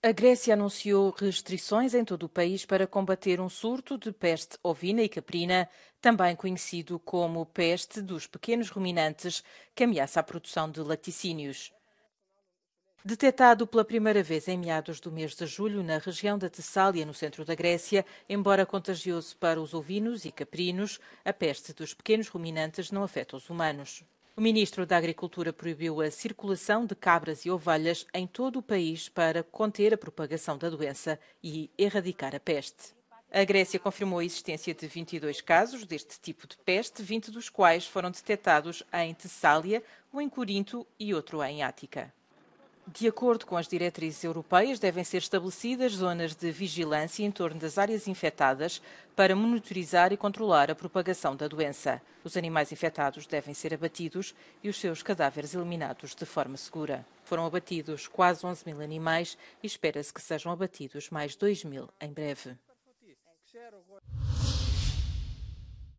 A Grécia anunciou restrições em todo o país para combater um surto de peste ovina e caprina, também conhecido como peste dos pequenos ruminantes, que ameaça a produção de laticínios. Detetado pela primeira vez em meados do mês de julho na região da Tessália, no centro da Grécia, embora contagioso para os ovinos e caprinos, a peste dos pequenos ruminantes não afeta os humanos. O ministro da Agricultura proibiu a circulação de cabras e ovelhas em todo o país para conter a propagação da doença e erradicar a peste. A Grécia confirmou a existência de 22 casos deste tipo de peste, 20 dos quais foram detectados em Tessália, um em Corinto e outro em Ática. De acordo com as diretrizes europeias, devem ser estabelecidas zonas de vigilância em torno das áreas infectadas para monitorizar e controlar a propagação da doença. Os animais infectados devem ser abatidos e os seus cadáveres eliminados de forma segura. Foram abatidos quase 11 mil animais e espera-se que sejam abatidos mais 2 mil em breve.